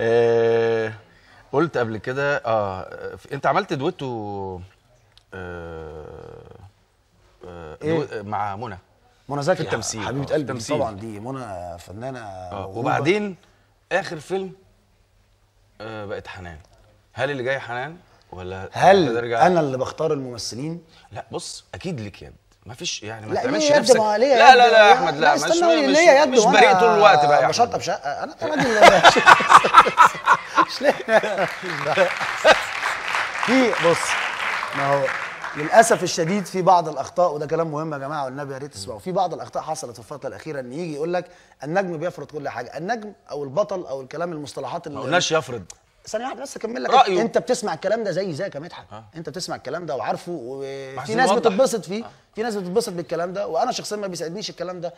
آه قلت قبل كده اه انت عملت دويتو آه آه إيه؟ مع منى منى زكي التمثيل حبيبه آه، قلبي التمثيل. طبعا دي منى فنانه آه. وبعدين اخر فيلم آه بقت حنان هل اللي جاي حنان ولا هل انا اللي بختار الممثلين لا بص اكيد لك يد ما فيش يعني ما لا تعملش يد نفسك لا لا لا يا احمد لا, لا مش مش, مش بريء طول الوقت بقى يا احمد بشطب شقه انا انا في بص ما هو للاسف الشديد في بعض الاخطاء وده كلام مهم يا جماعه والنبي يا ريت تسمعوا في بعض الاخطاء حصلت في الفتره الاخيره ان يجي يقول لك النجم بيفرض كل حاجه النجم او البطل او الكلام المصطلحات اللي ما قلناش يفرض ثانيه واحده بس اكمل لك رأيه. انت بتسمع الكلام ده زي زيك يا مدحت انت بتسمع الكلام ده وعارفه وفي ناس بتتبسط فيه في ناس بتتبسط بالكلام ده وانا شخصيا ما بيسعدنيش الكلام ده